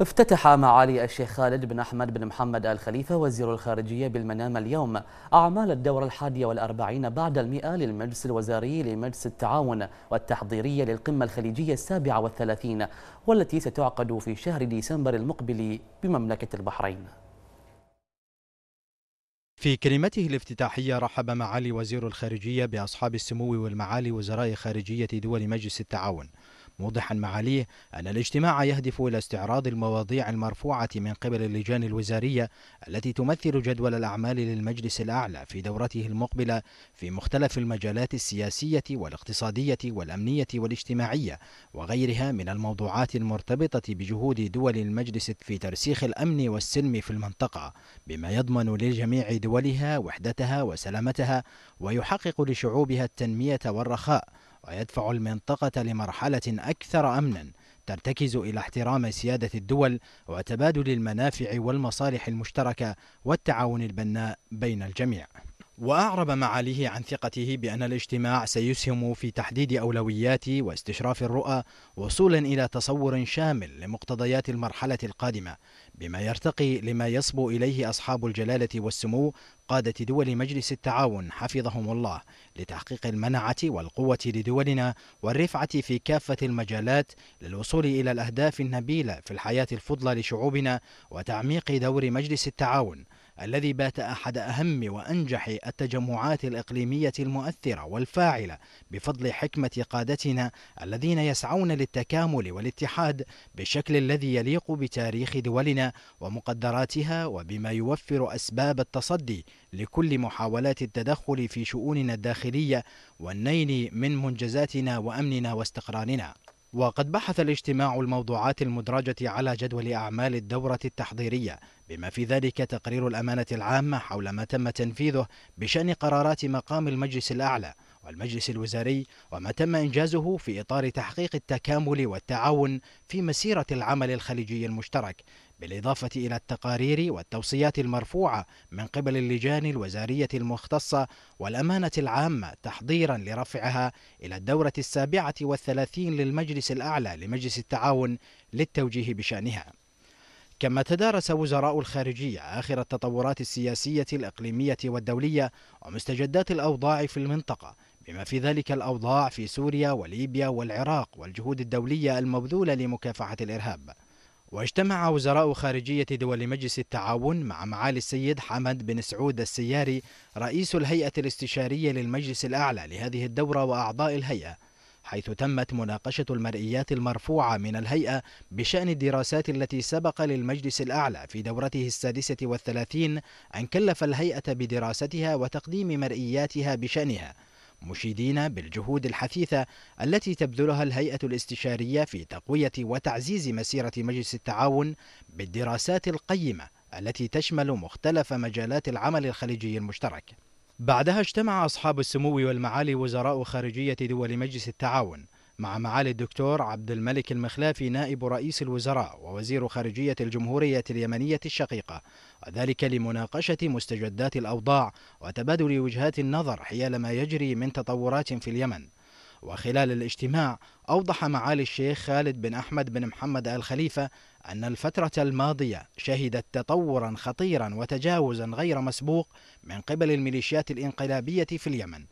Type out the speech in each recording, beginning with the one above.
افتتح معالي الشيخ خالد بن أحمد بن محمد الخليفة وزير الخارجية بالمنام اليوم أعمال الدورة الحادية والأربعين بعد المئة للمجلس الوزاري لمجلس التعاون والتحضيرية للقمة الخليجية السابعة والثلاثين والتي ستعقد في شهر ديسمبر المقبل بمملكة البحرين في كلمته الافتتاحية رحب معالي وزير الخارجية بأصحاب السمو والمعالي وزراء خارجية دول مجلس التعاون موضحا معاليه أن الاجتماع يهدف إلى استعراض المواضيع المرفوعة من قبل اللجان الوزارية التي تمثل جدول الأعمال للمجلس الأعلى في دورته المقبلة في مختلف المجالات السياسية والاقتصادية والأمنية والاجتماعية وغيرها من الموضوعات المرتبطة بجهود دول المجلس في ترسيخ الأمن والسلم في المنطقة بما يضمن لجميع دولها وحدتها وسلامتها ويحقق لشعوبها التنمية والرخاء ويدفع المنطقة لمرحلة أكثر أمنا ترتكز إلى احترام سيادة الدول وتبادل المنافع والمصالح المشتركة والتعاون البناء بين الجميع وأعرب معاليه عن ثقته بأن الاجتماع سيسهم في تحديد أولويات واستشراف الرؤى وصولا إلى تصور شامل لمقتضيات المرحلة القادمة بما يرتقي لما يصبو إليه أصحاب الجلالة والسمو قادة دول مجلس التعاون حفظهم الله لتحقيق المنعة والقوة لدولنا والرفعة في كافة المجالات للوصول إلى الأهداف النبيلة في الحياة الفضلى لشعوبنا وتعميق دور مجلس التعاون الذي بات أحد أهم وأنجح التجمعات الإقليمية المؤثرة والفاعلة بفضل حكمة قادتنا الذين يسعون للتكامل والاتحاد بالشكل الذي يليق بتاريخ دولنا ومقدراتها وبما يوفر أسباب التصدي لكل محاولات التدخل في شؤوننا الداخلية والنيل من منجزاتنا وأمننا واستقرارنا وقد بحث الاجتماع الموضوعات المدرجة على جدول أعمال الدورة التحضيرية بما في ذلك تقرير الأمانة العامة حول ما تم تنفيذه بشأن قرارات مقام المجلس الأعلى والمجلس الوزاري وما تم إنجازه في إطار تحقيق التكامل والتعاون في مسيرة العمل الخليجي المشترك بالإضافة إلى التقارير والتوصيات المرفوعة من قبل اللجان الوزارية المختصة والأمانة العامة تحضيرا لرفعها إلى الدورة السابعة والثلاثين للمجلس الأعلى لمجلس التعاون للتوجيه بشأنها كما تدارس وزراء الخارجية آخر التطورات السياسية الإقليمية والدولية ومستجدات الأوضاع في المنطقة بما في ذلك الأوضاع في سوريا وليبيا والعراق والجهود الدولية المبذولة لمكافحة الإرهاب واجتمع وزراء خارجية دول مجلس التعاون مع معالي السيد حمد بن سعود السياري رئيس الهيئة الاستشارية للمجلس الأعلى لهذه الدورة وأعضاء الهيئة حيث تمت مناقشة المرئيات المرفوعة من الهيئة بشأن الدراسات التي سبق للمجلس الأعلى في دورته السادسة والثلاثين أن كلف الهيئة بدراستها وتقديم مرئياتها بشأنها مشيدين بالجهود الحثيثة التي تبذلها الهيئة الاستشارية في تقوية وتعزيز مسيرة مجلس التعاون بالدراسات القيمة التي تشمل مختلف مجالات العمل الخليجي المشترك. بعدها اجتمع أصحاب السمو والمعالي وزراء خارجية دول مجلس التعاون مع معالي الدكتور عبد الملك المخلافي نائب رئيس الوزراء ووزير خارجية الجمهورية اليمنية الشقيقة وذلك لمناقشة مستجدات الأوضاع وتبادل وجهات النظر حيال ما يجري من تطورات في اليمن وخلال الاجتماع أوضح معالي الشيخ خالد بن أحمد بن محمد آل خليفة أن الفترة الماضية شهدت تطورا خطيرا وتجاوزا غير مسبوق من قبل الميليشيات الإنقلابية في اليمن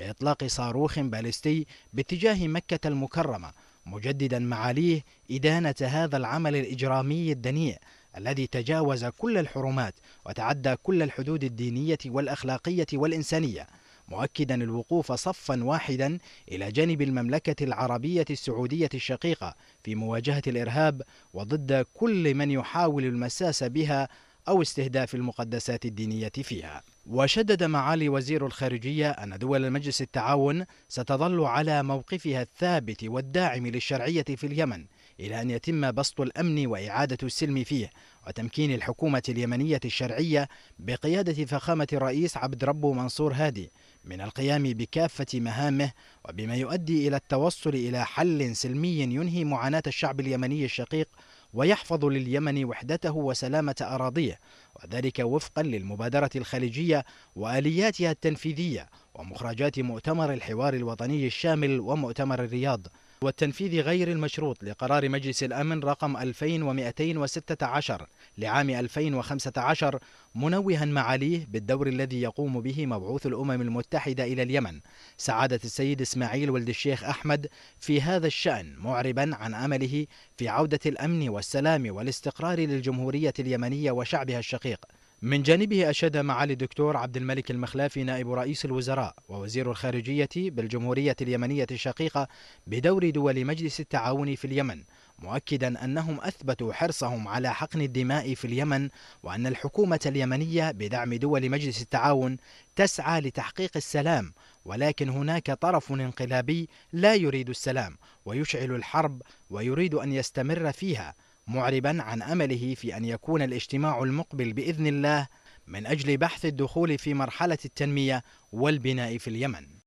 بإطلاق صاروخ باليستي باتجاه مكة المكرمة مجددا معاليه إدانة هذا العمل الإجرامي الدنيء الذي تجاوز كل الحرمات وتعدى كل الحدود الدينية والأخلاقية والإنسانية مؤكدا الوقوف صفا واحدا إلى جانب المملكة العربية السعودية الشقيقة في مواجهة الإرهاب وضد كل من يحاول المساس بها أو استهداف المقدسات الدينية فيها وشدد معالي وزير الخارجية أن دول المجلس التعاون ستظل على موقفها الثابت والداعم للشرعية في اليمن إلى أن يتم بسط الأمن وإعادة السلم فيه وتمكين الحكومة اليمنية الشرعية بقيادة فخامة الرئيس عبد ربه منصور هادي من القيام بكافة مهامه وبما يؤدي إلى التوصل إلى حل سلمي ينهي معاناة الشعب اليمني الشقيق ويحفظ لليمن وحدته وسلامة أراضيه وذلك وفقا للمبادرة الخليجية وآلياتها التنفيذية ومخرجات مؤتمر الحوار الوطني الشامل ومؤتمر الرياض والتنفيذ غير المشروط لقرار مجلس الأمن رقم 2216 لعام 2015 منوها معاليه بالدور الذي يقوم به مبعوث الأمم المتحدة إلى اليمن سعادة السيد إسماعيل ولد الشيخ أحمد في هذا الشأن معربا عن أمله في عودة الأمن والسلام والاستقرار للجمهورية اليمنية وشعبها الشقيق من جانبه أشاد معالي الدكتور عبد الملك المخلافي نائب رئيس الوزراء ووزير الخارجية بالجمهورية اليمنية الشقيقة بدور دول مجلس التعاون في اليمن مؤكدا أنهم أثبتوا حرصهم على حقن الدماء في اليمن وأن الحكومة اليمنية بدعم دول مجلس التعاون تسعى لتحقيق السلام ولكن هناك طرف انقلابي لا يريد السلام ويشعل الحرب ويريد أن يستمر فيها معربا عن امله في ان يكون الاجتماع المقبل باذن الله من اجل بحث الدخول في مرحله التنميه والبناء في اليمن